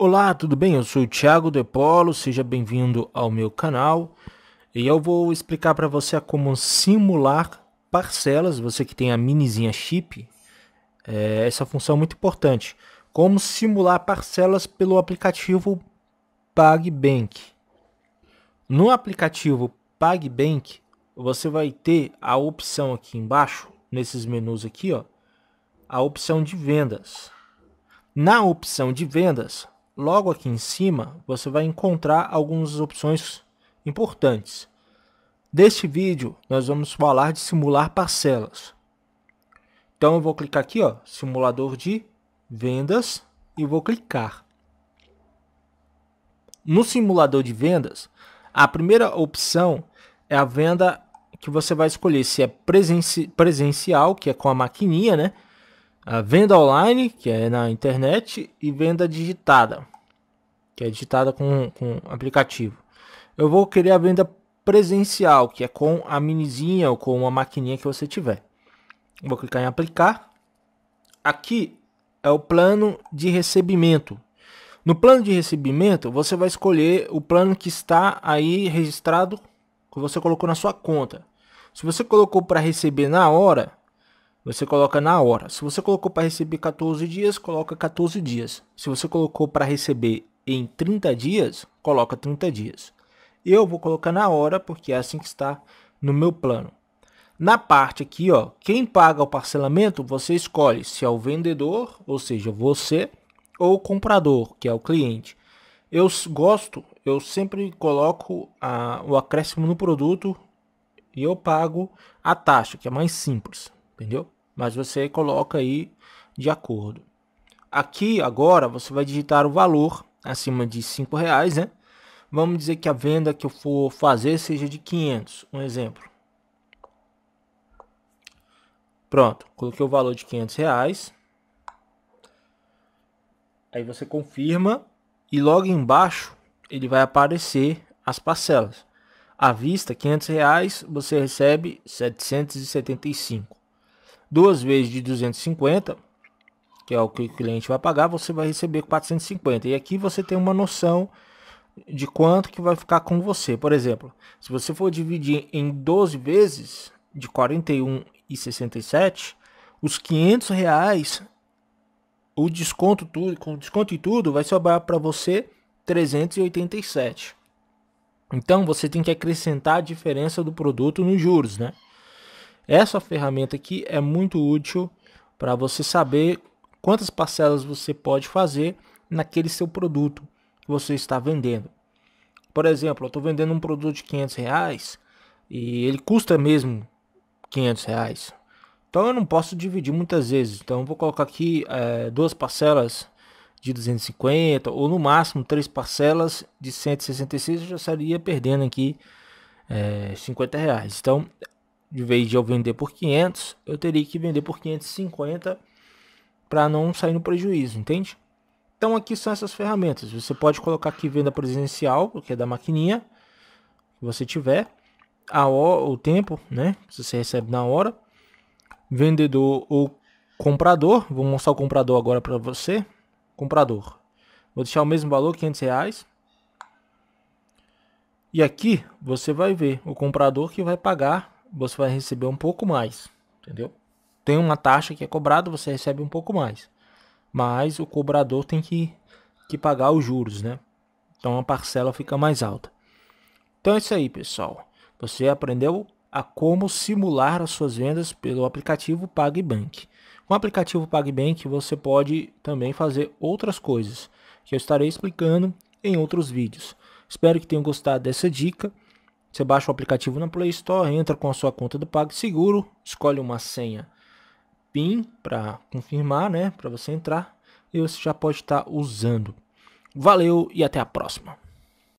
Olá, tudo bem? Eu sou o Thiago Polo, seja bem-vindo ao meu canal e eu vou explicar para você como simular parcelas, você que tem a minizinha chip, é, essa função é muito importante, como simular parcelas pelo aplicativo PagBank. No aplicativo PagBank, você vai ter a opção aqui embaixo, nesses menus aqui, ó, a opção de vendas. Na opção de vendas, Logo aqui em cima, você vai encontrar algumas opções importantes. Neste vídeo, nós vamos falar de simular parcelas. Então eu vou clicar aqui, ó, simulador de vendas e vou clicar. No simulador de vendas, a primeira opção é a venda que você vai escolher se é presenci presencial, que é com a maquininha, né? a venda online, que é na internet, e venda digitada, que é digitada com, com aplicativo. Eu vou querer a venda presencial, que é com a minizinha ou com uma maquininha que você tiver. Vou clicar em aplicar. Aqui é o plano de recebimento. No plano de recebimento, você vai escolher o plano que está aí registrado, que você colocou na sua conta. Se você colocou para receber na hora, você coloca na hora. Se você colocou para receber 14 dias, coloca 14 dias. Se você colocou para receber em 30 dias, coloca 30 dias. Eu vou colocar na hora porque é assim que está no meu plano. Na parte aqui, ó, quem paga o parcelamento, você escolhe se é o vendedor, ou seja, você, ou o comprador, que é o cliente. Eu gosto, eu sempre coloco a, o acréscimo no produto e eu pago a taxa, que é mais simples, entendeu? mas você coloca aí de acordo. Aqui agora você vai digitar o valor acima de cinco reais, né? Vamos dizer que a venda que eu for fazer seja de 500, um exemplo. Pronto, coloquei o valor de 500 reais. Aí você confirma e logo embaixo ele vai aparecer as parcelas. À vista, 500 reais, você recebe 775 duas vezes de 250, que é o que o cliente vai pagar, você vai receber 450. E aqui você tem uma noção de quanto que vai ficar com você. Por exemplo, se você for dividir em 12 vezes de 41 e os 500 reais, o desconto tudo, com desconto e tudo, vai sobrar para você 387. Então você tem que acrescentar a diferença do produto nos juros, né? Essa ferramenta aqui é muito útil para você saber quantas parcelas você pode fazer naquele seu produto que você está vendendo. Por exemplo, eu estou vendendo um produto de 500 reais e ele custa mesmo 500 reais. Então eu não posso dividir muitas vezes. Então vou colocar aqui é, duas parcelas de 250 ou no máximo três parcelas de 166 eu já estaria perdendo aqui é, eh, 50 reais. Então de vez de eu vender por 500, eu teria que vender por 550 para não sair no prejuízo, entende? Então aqui são essas ferramentas. Você pode colocar aqui venda presencial, que é da maquininha que você tiver, a hora, o tempo, né? que você recebe na hora, vendedor ou comprador. Vou mostrar o comprador agora para você. Comprador. Vou deixar o mesmo valor, 500 reais. E aqui você vai ver o comprador que vai pagar você vai receber um pouco mais, entendeu? Tem uma taxa que é cobrada, você recebe um pouco mais. Mas o cobrador tem que, que pagar os juros, né? Então a parcela fica mais alta. Então é isso aí, pessoal. Você aprendeu a como simular as suas vendas pelo aplicativo PagBank. Com o aplicativo PagBank você pode também fazer outras coisas que eu estarei explicando em outros vídeos. Espero que tenham gostado dessa dica. Você baixa o aplicativo na Play Store, entra com a sua conta do PagSeguro, escolhe uma senha PIN para confirmar, né, para você entrar, e você já pode estar tá usando. Valeu e até a próxima.